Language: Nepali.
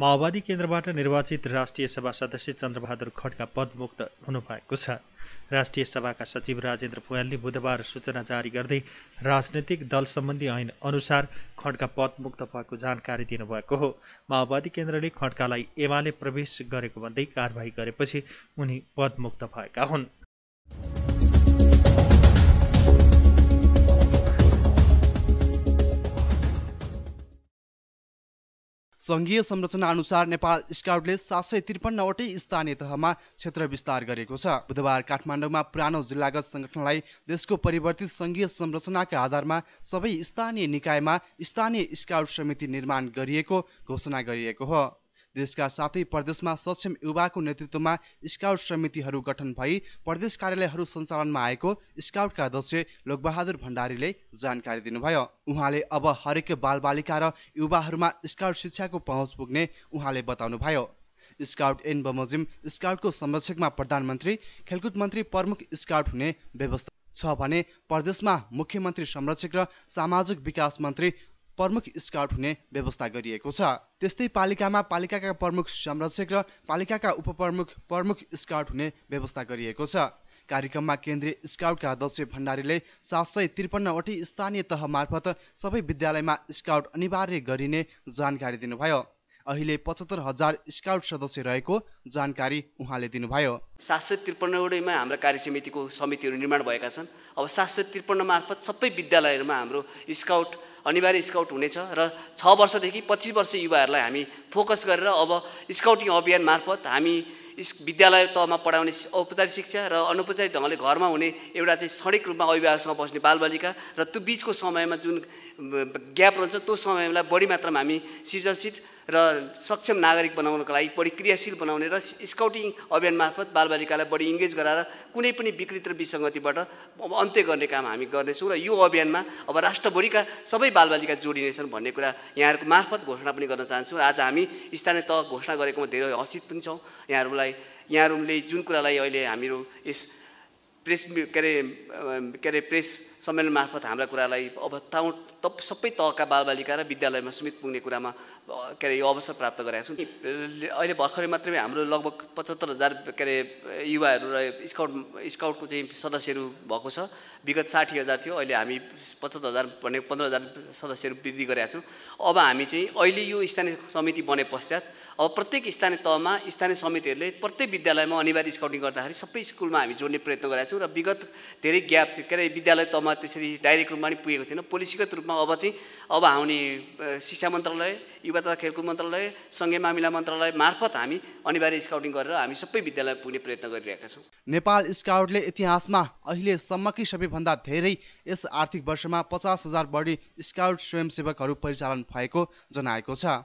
माओवादी केन्द्रबाट निर्वाचित राष्ट्रिय सभा सदस्य चन्द्रबहादुर खड्का पदमुक्त हुनुभएको छ राष्ट्रिय सभाका सचिव राजेन्द्र फुयालले बुधबार सूचना जारी गर्दै राजनैतिक दल सम्बन्धी ऐन अनुसार खड्का पदमुक्त भएको जानकारी दिनुभएको हो माओवादी केन्द्रले खड्कालाई एमाले प्रवेश गरेको भन्दै कारवाही गरेपछि उनी पदमुक्त भएका हुन् सङ्घीय संरचना अनुसार नेपाल स्काउटले सात सय त्रिपन्नवटै स्थानीय तहमा क्षेत्र विस्तार गरेको छ बुधबार काठमाडौँमा पुरानो जिल्लागत सङ्गठनलाई देशको परिवर्तित सङ्घीय संरचनाका आधारमा सबै स्थानीय निकायमा स्थानीय स्काउट समिति निर्माण गरिएको घोषणा गरिएको हो देशका साथै प्रदेशमा सक्षम युवाको नेतृत्वमा स्काउट समितिहरू गठन भई प्रदेश कार्यालयहरू सञ्चालनमा आएको स्काउटका अध्यक्ष लोकबहादुर भण्डारीले जानकारी दिनुभयो उहाँले अब हरेक बालबालिका र युवाहरूमा स्काउट शिक्षाको पहुँच पुग्ने उहाँले बताउनुभयो स्काउट एन बमोजिम स्काउटको संरक्षकमा प्रधानमन्त्री खेलकुद मन्त्री प्रमुख स्काउट हुने व्यवस्था छ भने प्रदेशमा मुख्यमन्त्री संरक्षक र सामाजिक विकास मन्त्री प्रमुख स्काउट हुने व्यवस्था गरिएको छ त्यस्तै पालिकामा पालिकाका प्रमुख संरक्षक र पालिकाका उपप्रमुख प्रमुख स्काउट हुने व्यवस्था गरिएको छ कार्यक्रममा केन्द्रीय स्काउटका अध्यक्ष भण्डारीले सात सय त्रिपन्नवटी स्थानीय तह मार्फत सबै विद्यालयमा स्काउट अनिवार्य गरिने जानकारी दिनुभयो अहिले पचहत्तर हजार स्काउट सदस्य रहेको जानकारी उहाँले दिनुभयो सात सय त्रिपन्नवटैमा हाम्रा कार्य समितिको समितिहरू निर्माण भएका छन् अब सात सय त्रिपन्न मार्फत सबै विद्यालयहरूमा हाम्रो स्काउट अनिवार्य स्काउट हुनेछ र छ वर्षदेखि पच्चिस वर्ष युवाहरूलाई हामी फोकस गरेर अब स्काउटिङ अभियान मार्फत हामी इस विद्यालय तहमा पढाउने औपचारिक शिक्षा र अनौपचारिक ढङ्गले घरमा हुने एउटा चाहिँ क्षणिक रूपमा अभिभावकसँग बस्ने बालबालिका र त्यो बिचको समयमा जुन ग्याप रहन्छ त्यो समयमा बढी मात्रामा हामी सृजनशील र सक्षम नागरिक बनाउनको लागि बढी क्रियाशील बनाउने र स्काउटिङ अभियान मार्फत बालबालिकालाई बढी इङ्गेज गराएर कुनै पनि विकृति र विसङ्गतिबाट अन्त्य गर्ने काम हामी गर्नेछौँ र यो अभियानमा अब राष्ट्रभरिका सबै बालबालिका जोडिनेछन् भन्ने कुरा यहाँहरूको मार्फत घोषणा पनि गर्न चाहन्छु आज हामी स्थानीय तह घोषणा गरेकोमा धेरै हर्षित पनि छौँ यहाँहरूलाई यहाँहरूले जुन कुरालाई अहिले हामीहरू यस प्रेस के अरे के अरे प्रेस सम्मेलन मार्फत हाम्रा कुरालाई अब ताउ सबै तहका बालबालिका र विद्यालयमा समेत पुग्ने कुरामा के अरे यो अवसर प्राप्त गरेका छौँ अहिले भर्खरै मात्रै हाम्रो लगभग पचहत्तर हजार के अरे युवाहरू र स्काउट स्काउटको चाहिँ सदस्यहरू भएको छ विगत साठी हजार थियो अहिले हामी पचहत्तर हजार भने पन्ध्र हजार सदस्यहरू वृद्धि गरेका छौँ अब हामी चाहिँ अहिले यो स्थानीय समिति बने पश्चात अब प्रत्येक स्थानीय तहमा स्थानीय समितिहरूले प्रत्येक विद्यालयमा अनिवार्य स्काउटिङ गर्दाखेरि सबै स्कुलमा हामी जोड्ने प्रयत्न गरेका छौँ र विगत धेरै ग्याप के अरे विद्यालय तहमा त्यसरी डाइरेक्ट रूपमा पनि पुगेको थिएन पोलिसीगत रूपमा अब चाहिँ अब आउने शिक्षा मन्त्रालय युवा तथा खेलकुद मन्त्रालय सङ्घीय मामिला मन्त्रालय मार्फत हामी अनिवार्य स्काउटिङ गरेर हामी सबै विद्यालय पुग्ने प्रयत्न गरिरहेका छौँ नेपाल स्काउटले इतिहासमा अहिलेसम्मकै सबैभन्दा धेरै यस आर्थिक वर्षमा पचास हजार बढी स्काउट स्वयंसेवकहरू परिचालन भएको जनाएको छ